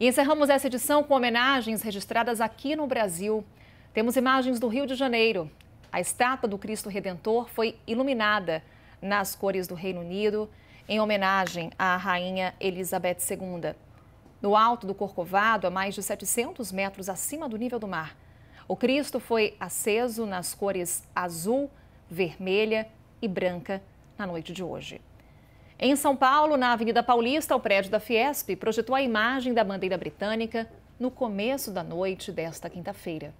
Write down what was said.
E encerramos essa edição com homenagens registradas aqui no Brasil. Temos imagens do Rio de Janeiro. A estátua do Cristo Redentor foi iluminada nas cores do Reino Unido, em homenagem à rainha Elizabeth II. No alto do Corcovado, a mais de 700 metros acima do nível do mar, o Cristo foi aceso nas cores azul, vermelha e branca na noite de hoje. Em São Paulo, na Avenida Paulista, o prédio da Fiesp projetou a imagem da bandeira britânica no começo da noite desta quinta-feira.